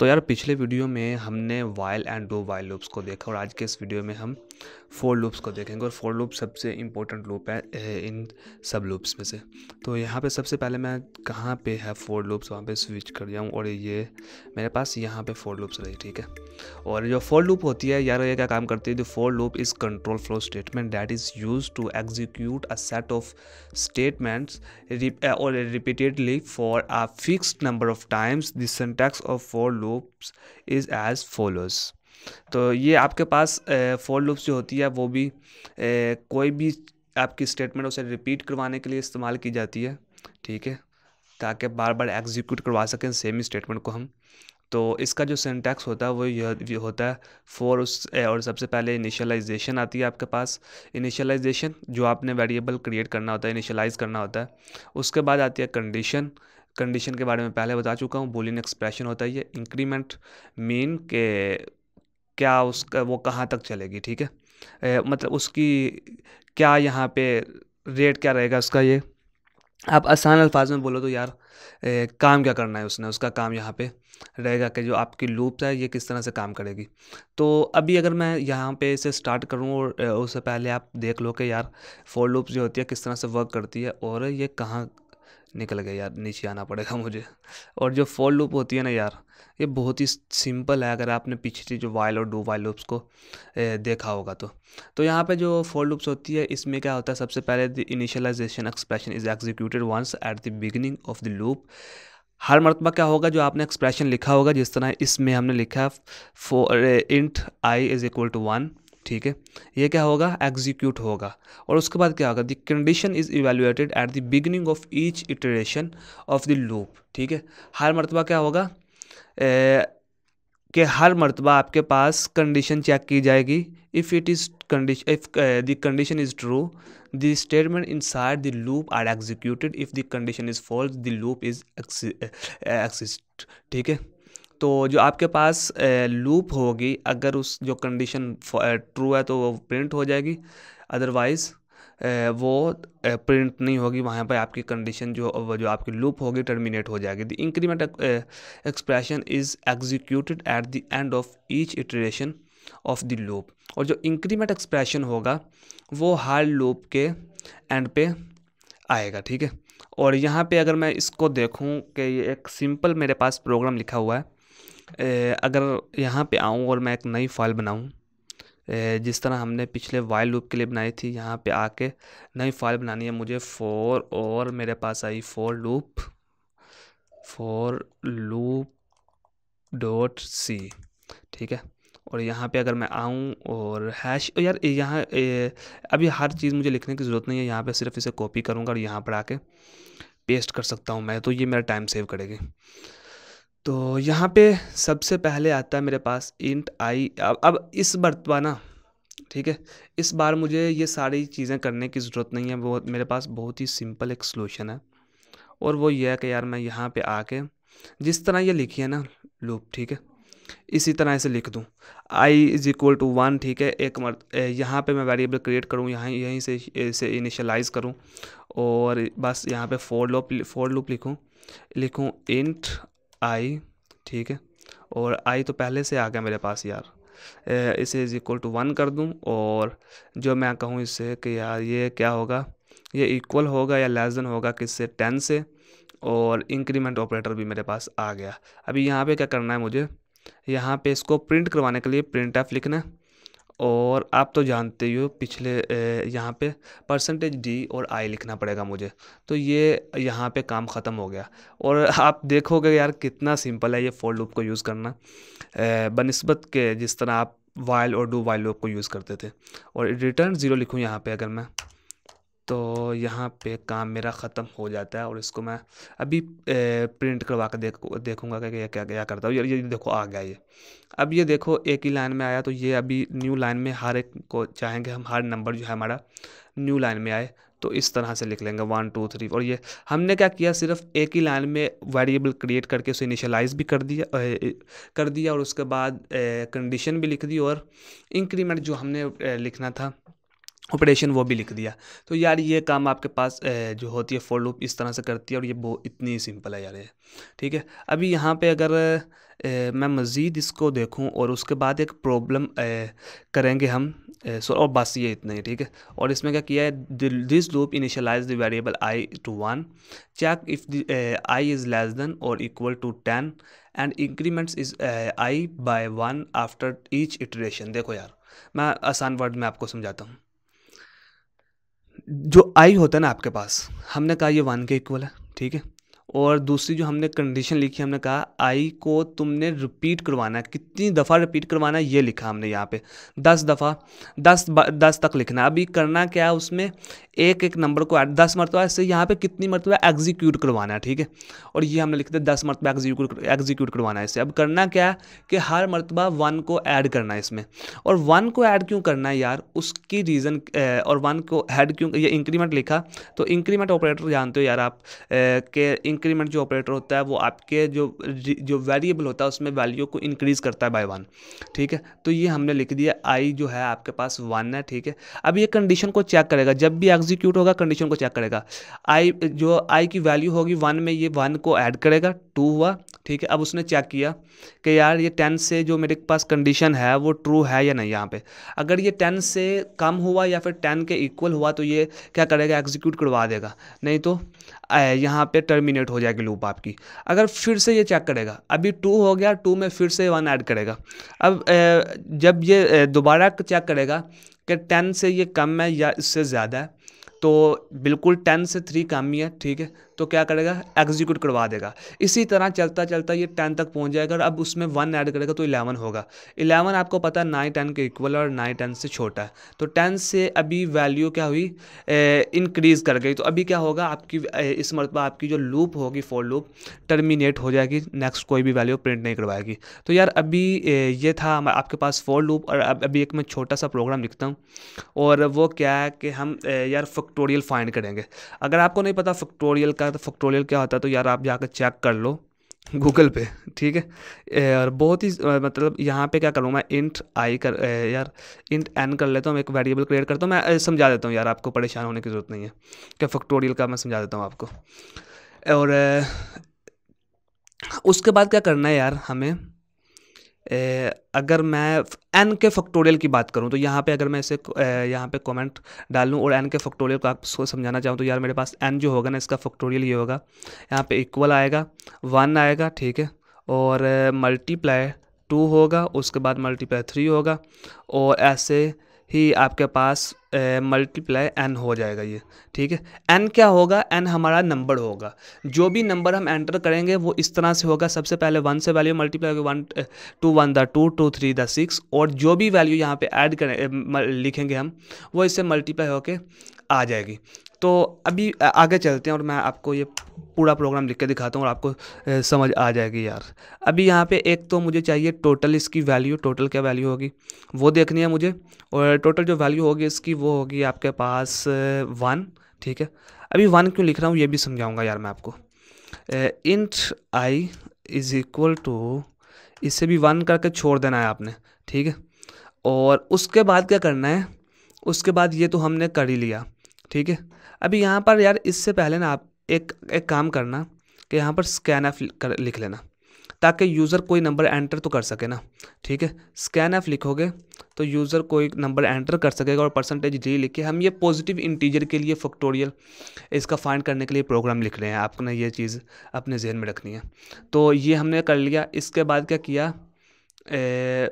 तो यार पिछले वीडियो में हमने while and do while loops को देखा और आज के इस वीडियो में हम फोर लूप्स को देखेंगे और फोर लूप सबसे इम्पोर्टेंट लूप है इन सब लूप्स में से तो यहाँ पे सबसे पहले मैं कहाँ पे है फोर लूप्स वहाँ पे स्विच कर जाऊँ और ये मेरे पास यहाँ पे फोर लूप्स रही ठीक है और जो फोर लूप होती है यार ये क्या काम करती है जो for loop is control flow statement that is use to execute a set of statements और repeatedly for a fixed number of times the syntax of for loop loops is as follows तो ये आपके पास for loops जो होती है वो भी ए, कोई भी आपकी स्टेटमेंट उसे रिपीट करवाने के लिए इस्तेमाल की जाती है ठीक है ताकि बार बार एग्जीक्यूट करवा सकें सेम स्टेटमेंट को हम तो इसका जो सिंटैक्स होता है वो यह होता है फॉर उस और सबसे पहले इनिशलाइजेशन आती है आपके पास इनिशलाइजेशन जो आपने वेरिएबल क्रिएट करना होता है इनिशलाइज करना होता है उसके बाद आती है कंडीशन कंडीशन के बारे में पहले बता चुका हूँ बोलिन एक्सप्रेशन होता है ये इंक्रीमेंट मीन के क्या उसका वो कहाँ तक चलेगी ठीक है ए, मतलब उसकी क्या यहाँ पे रेट क्या रहेगा उसका ये आप आसान अल्फाज में बोलो तो यार ए, काम क्या करना है उसने उसका काम यहाँ पे रहेगा कि जो आपकी लूप है ये किस तरह से काम करेगी तो अभी अगर मैं यहाँ पे इसे स्टार्ट करूँ और उससे पहले आप देख लो कि यार फोर लूप जो होती है किस तरह से वर्क करती है और ये कहाँ निकल गए यार नीचे आना पड़ेगा मुझे और जो फॉर लूप होती है ना यार ये बहुत ही सिंपल है अगर आपने पिछली जो वाइल और डू वाइल लूप्स को देखा होगा तो तो यहाँ पे जो फॉर लूप्स होती है इसमें क्या होता है सबसे पहले the initialization expression is executed once at the beginning of the loop हर मरतबा क्या होगा जो आपने एक्सप्रेशन लिखा होगा जिस तरह इसमें हमने लिखा है for int I is equal to one ठीक है ये क्या होगा एग्जीक्यूट होगा और उसके बाद क्या होगा the condition is evaluated at the beginning of each iteration of the loop ठीक है हर मरतबा क्या होगा कि हर मरतबा आपके पास कंडीशन चेक की जाएगी if it is condition if the condition is true the statement inside the loop are executed if the condition is false the loop is exist ठीक है तो जो आपके पास लूप होगी अगर उस जो कंडीशन ट्रू है तो वो प्रिंट हो जाएगी अदरवाइज़ वो प्रिंट नहीं होगी वहाँ पर आपकी कंडीशन जो जो आपकी लूप होगी टर्मिनेट हो जाएगी the increment expression is executed at the end of each iteration of the loop और जो इंक्रीमेंट एक्सप्रेशन होगा वो हर लूप के एंड पे आएगा ठीक है और यहाँ पे अगर मैं इसको देखूँ कि ये एक सिंपल मेरे पास प्रोग्राम लिखा हुआ है अगर यहाँ पे आऊँ और मैं एक नई फाइल बनाऊँ जिस तरह हमने पिछले वाइल लूप के लिए बनाई थी यहाँ पे आके नई फाइल बनानी है मुझे फोर और मेरे पास I for loop for loop dot C ठीक है और यहाँ पे अगर मैं आऊँ और हैश यार यहाँ अभी हर चीज़ मुझे लिखने की ज़रूरत नहीं है यहाँ पे सिर्फ इसे कॉपी करूँगा और यहाँ पर आके पेस्ट कर सकता हूँ मैं तो ये मेरा टाइम सेव करेगी तो यहाँ पे सबसे पहले आता है मेरे पास इंट आई अब अब इस बर्तवाना ठीक है इस बार मुझे ये सारी चीज़ें करने की ज़रूरत नहीं है वो मेरे पास बहुत ही सिंपल एक सोल्यूशन है और वो ये है कि यार मैं यहाँ पे आके जिस तरह ये लिखी है ना लूप ठीक है इसी तरह इसे लिख दूँ I is equal to one ठीक है एक मर यहाँ पे मैं वेरिएबल क्रिएट करूँ यहाँ यहीं से इसे इनिशलाइज़ करूँ और बस यहाँ पे फोर लूप फोर लूप लिखूँ लिखूँ इंट आई ठीक है और आई तो पहले से आ गया मेरे पास यार इसे इज़ इक्वल टू वन कर दूं और जो मैं कहूँ इससे कि यार ये क्या होगा ये इक्वल होगा या लेस देन होगा किससे टेन से और इंक्रीमेंट ऑपरेटर भी मेरे पास आ गया अभी यहाँ पे क्या करना है मुझे यहाँ पे इसको प्रिंट करवाने के लिए प्रिंट एफ लिखना है और आप तो जानते ही हो पिछले यहाँ पे परसेंटेज डी और आई लिखना पड़ेगा मुझे तो ये यहाँ पे काम ख़त्म हो गया और आप देखोगे यार कितना सिंपल है ये फोर लूप को यूज़ करना बनस्बत के जिस तरह आप वाइल और डू वाइल लूप को यूज़ करते थे और रिटर्न ज़ीरो लिखूँ यहाँ पे अगर मैं तो यहाँ पे काम मेरा ख़त्म हो जाता है और इसको मैं अभी प्रिंट करवा कर देख देखूँगा कि क्या क्या करता हूँ ये, ये देखो आ गया ये अब ये देखो एक ही लाइन में आया तो ये अभी न्यू लाइन में हर एक को चाहेंगे हम हर नंबर जो है हमारा न्यू लाइन में आए तो इस तरह से लिख लेंगे वन टू थ्री और ये हमने क्या किया सिर्फ एक ही लाइन में वेरिएबल क्रिएट करके उसे इनिशलाइज भी कर दिया ए, कर दिया और उसके बाद कंडीशन भी लिख दी और इंक्रीमेंट जो हमने ए, लिखना था ऑपरेशन वो भी लिख दिया तो यार ये काम आपके पास जो होती है फोर लूप इस तरह से करती है और ये बहुत इतनी सिंपल है यार ये ठीक है अभी यहाँ पे अगर ए, मैं मज़ीद इसको देखूँ और उसके बाद एक प्रॉब्लम करेंगे हम सो और बस ये इतना ही ठीक है और इसमें क्या किया है this loop initialize the variable I to one check if I is less than और equal to ten and increments is I by one after each iteration देखो यार मैं आसान वर्ड में आपको समझाता हूँ जो आई होता है ना आपके पास हमने कहा ये वन के इक्वल है ठीक है और दूसरी जो हमने कंडीशन लिखी हमने कहा आई को तुमने रिपीट करवाना है कितनी दफ़ा रिपीट करवाना है ये लिखा हमने यहाँ पे दस दफ़ा दस दस तक लिखना अभी करना क्या है उसमें एक एक नंबर को ऐड दस मरतबा इससे यहाँ पे कितनी मरतबा एग्जीक्यूट करवाना है ठीक है और ये हमने लिखते दस मरतबा एग्जीक्यूट एग्जीक्यूट करवाना है इससे अब करना क्या है कि हर मरतबा वन को ऐड करना है इसमें और वन को ऐड क्यों करना है यार उसकी रीज़न और वन को ऐड क्यों ये इंक्रीमेंट लिखा तो इंक्रीमेंट ऑपरेटर जानते हो यार आप के इंक्रीमेंट जो ऑपरेटर होता है वो आपके जो जो वेरिएबल होता है उसमें वैल्यू को इंक्रीज़ करता है बाय वन ठीक है तो ये हमने लिख दिया आई जो है आपके पास वन है ठीक है अब ये कंडीशन को चेक करेगा जब भी एग्जीक्यूट होगा कंडीशन को चेक करेगा आई जो आई की वैल्यू होगी वन में ये वन को ऐड करेगा टू हुआ ठीक है अब उसने चेक किया कि यार ये टेन से जो मेरे पास कंडीशन है वो ट्रू है या नहीं यहाँ पे अगर ये टेन से कम हुआ या फिर टेन के इक्वल हुआ तो ये क्या करेगा एग्जीक्यूट करवा देगा नहीं तो यहाँ पे टर्मिनेट हो जाएगी लूप आपकी अगर फिर से ये चेक करेगा अभी टू हो गया टू में फिर से वन ऐड करेगा अब जब ये दोबारा चेक करेगा कि टेन से ये कम है या इससे ज़्यादा है तो बिल्कुल टेन से थ्री कम ही है ठीक है तो क्या करेगा एग्जीक्यूट करवा देगा इसी तरह चलता चलता ये टेन तक पहुँच जाएगा और अब उसमें वन ऐड करेगा तो इलेवन होगा इलेवन आपको पता है नाइन टेन के इक्वल और नाइन टेन से छोटा है तो टेन से अभी वैल्यू क्या हुई इंक्रीज़ कर गई तो अभी क्या होगा आपकी इस मरतबा आपकी जो लूप होगी फोर लूप टर्मिनेट हो जाएगी नेक्स्ट कोई भी वैल्यू प्रिंट नहीं करवाएगी तो यार अभी ये था आपके पास फोर लूप और अभी एक मैं छोटा सा प्रोग्राम लिखता हूँ और वो क्या है कि हम यार फैक्टोरियल फाइंड करेंगे अगर आपको नहीं पता फैक्टोरियल का है तो फैक्टोरियल क्या होता है तो यार आप जाकर चेक कर लो गूगल पे ठीक है और बहुत ही मतलब यहाँ पे क्या करूँ मैं इंट आई कर यार इंट एन कर लेता हूँ एक वेरिएबल क्रिएट करता हूँ मैं समझा देता हूँ यार आपको परेशान होने की ज़रूरत नहीं है क्या फैक्टोरियल का मैं समझा देता हूँ आपको और उसके बाद क्या करना है यार हमें अगर मैं एन के फैक्टोरियल की बात करूँ तो यहाँ पे अगर मैं इसे यहाँ पे कमेंट डाल लूँ और एन के फैक्टोरियल को आप समझाना चाहूँ तो यार मेरे पास एन जो होगा ना इसका फैक्टोरियल ये होगा यहाँ पे इक्वल आएगा वन आएगा ठीक है और मल्टीप्लाई टू होगा उसके बाद मल्टीप्लाई थ्री होगा और ऐसे ही आपके पास मल्टीप्लाई एन हो जाएगा ये ठीक है एन क्या होगा एन हमारा नंबर होगा जो भी नंबर हम एंटर करेंगे वो इस तरह से होगा सबसे पहले वन से वैल्यू मल्टीप्लाई होगी one two one the two two three the six और जो भी वैल्यू यहाँ पे ऐड करें लिखेंगे हम वो इससे मल्टीप्लाई होके आ जाएगी तो अभी आगे चलते हैं और मैं आपको ये पूरा प्रोग्राम लिख के दिखाता हूँ और आपको समझ आ जाएगी यार अभी यहाँ पे एक तो मुझे चाहिए टोटल इसकी वैल्यू टोटल क्या वैल्यू होगी वो देखनी है मुझे और टोटल जो वैल्यू होगी इसकी वो होगी आपके पास वन ठीक है अभी वन क्यों लिख रहा हूँ ये भी समझाऊंगा यार मैं आपको int I is equal to इसे भी वन करके छोड़ देना है आपने ठीक है और उसके बाद क्या करना है उसके बाद ये तो हमने कर ही लिया ठीक है अभी यहाँ पर यार इससे पहले ना आप एक एक काम करना कि यहाँ पर स्कैन एफ लिख लेना ताकि यूज़र कोई नंबर एंटर तो कर सके ना ठीक है स्कैन एफ लिखोगे तो यूज़र कोई नंबर एंटर कर सकेगा और परसेंटेज डी लिख के हम ये पॉजिटिव इंटीजर के लिए फैक्टोरियल इसका फाइंड करने के लिए प्रोग्राम लिख रहे हैं आपने ये चीज़ अपने जहन में रखनी है तो ये हमने कर लिया इसके बाद क्या किया ए,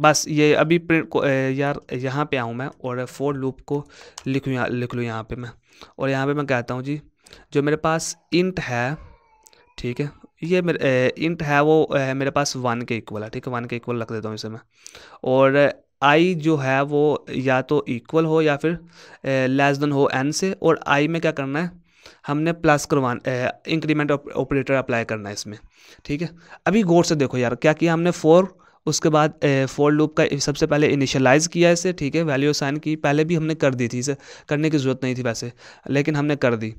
बस ये अभी प्रिंट को ए, यार यहाँ पे आऊँ मैं और फोर लूप को लिख लूँ लिख लूँ यहाँ पे मैं और यहाँ पे मैं कहता हूँ जी जो मेरे पास इंट है ठीक है ये मेरे इंट है वो ए, मेरे पास वन के इक्वल है ठीक है वन के इक्वल रख देता हूँ इसे मैं और आई जो है वो या तो इक्वल हो या फिर लेस देन हो एन से और आई में क्या करना है हमने प्लस करवान इंक्रीमेंट ऑपरेटर अप्लाई करना है इसमें ठीक है अभी गौर से देखो यार क्या किया हमने फोर उसके बाद फोल्ड लूप का सबसे पहले इनिशलाइज किया इसे ठीक है वैल्यू साइन की पहले भी हमने कर दी थी इसे करने की ज़रूरत नहीं थी वैसे लेकिन हमने कर दी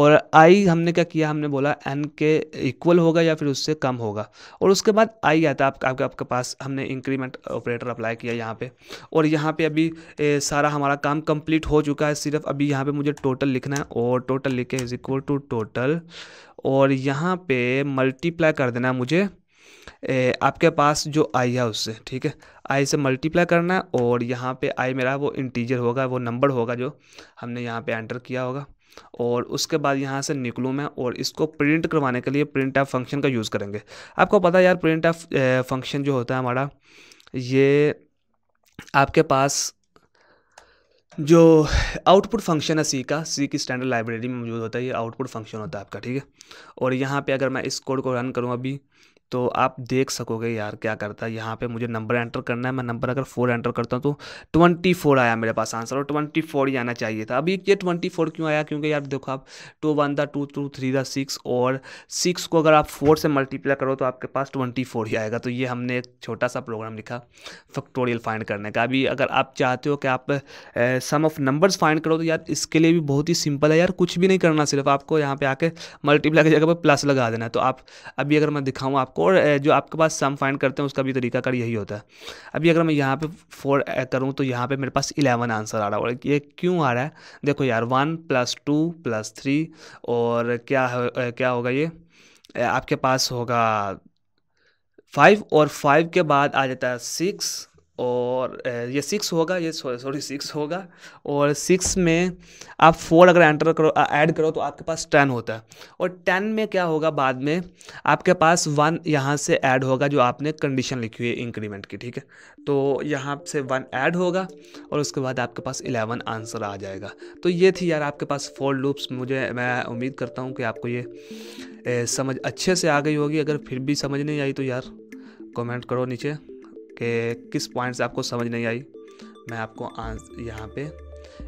और आई हमने क्या किया हमने बोला एन के इक्वल होगा या फिर उससे कम होगा और उसके बाद आई आता है आप, आपके आपके पास हमने इंक्रीमेंट ऑपरेटर अप्लाई किया यहाँ पर और यहाँ पर अभी ए, सारा हमारा काम कम्प्लीट हो चुका है सिर्फ अभी यहाँ पर मुझे टोटल लिखना है और टोटल लिखे इज इक्वल टू टोटल और यहाँ पे मल्टीप्लाई कर देना है मुझे ए, आपके पास जो आई है उससे ठीक है आई से मल्टीप्लाई करना है और यहाँ पे आई मेरा वो इंटीजर होगा वो नंबर होगा जो हमने यहाँ पे एंटर किया होगा और उसके बाद यहाँ से निकलूँ मैं और इसको प्रिंट करवाने के लिए प्रिंट ऑफ फंक्शन का यूज़ करेंगे आपको पता यार प्रिंट ऑफ फंक्शन जो होता है हमारा ये आपके पास जो आउटपुट फंक्शन है सी का सी की स्टैंडर्ड लाइब्रेरी में मौजूद होता है ये आउटपुट फंक्शन होता है आपका ठीक है और यहाँ पे अगर मैं इस कोड को रन करूँ अभी तो आप देख सकोगे यार क्या करता है यहाँ पे मुझे नंबर एंटर करना है मैं नंबर अगर फोर एंटर करता हूँ तो ट्वेंटी फोर आया मेरे पास आंसर और ट्वेंटी फोर ही आना चाहिए था अभी ये ट्वेंटी फोर क्यों आया क्योंकि यार देखो आप two one the two two three the six और सिक्स को अगर आप फोर से मल्टीप्लाई करो तो आपके पास ट्वेंटी फोर ही आएगा तो ये हमने एक छोटा सा प्रोग्राम लिखा फैक्टोरियल फाइंड करने का अभी अगर आप चाहते हो कि आप सम ऑफ नंबर्स फाइंड करो तो यार इसके लिए भी बहुत ही सिंपल है यार कुछ भी नहीं करना सिर्फ आपको यहाँ पर आके मल्टीप्लाई की जगह पर प्लस लगा देना है तो आप अभी अगर मैं दिखाऊँ आप और जो आपके पास सम फाइंड करते हैं उसका भी तरीकाकार यही होता है अभी अगर मैं यहाँ पे फोर करूँ तो यहाँ पे मेरे पास इलेवन आंसर आ रहा है और ये क्यों आ रहा है देखो यार one plus two plus three और क्या क्या होगा ये आपके पास होगा फाइव और फाइव के बाद आ जाता है सिक्स और ये सिक्स होगा ये सॉरी सिक्स होगा और सिक्स में आप फोर अगर एंटर करो ऐड करो तो आपके पास टेन होता है और टेन में क्या होगा बाद में आपके पास वन यहाँ से ऐड होगा जो आपने कंडीशन लिखी हुई है इंक्रीमेंट की ठीक है तो यहाँ से वन ऐड होगा और उसके बाद आपके पास इलेवन आंसर आ जाएगा तो ये थी यार आपके पास फोर लूप्स मुझे मैं उम्मीद करता हूँ कि आपको ये समझ अच्छे से आ गई होगी अगर फिर भी समझ नहीं आई तो यार कमेंट करो नीचे कि किस पॉइंट से आपको समझ नहीं आई मैं आपको यहाँ पे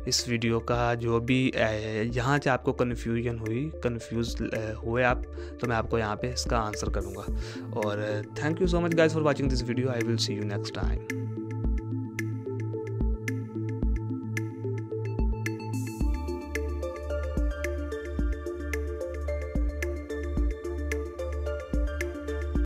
इस वीडियो का जो भी यहाँ से आपको कन्फ्यूजन हुई कन्फ्यूज हुए आप तो मैं आपको यहाँ पे इसका आंसर करूँगा और thank you so much guys for watching this video I will see you next time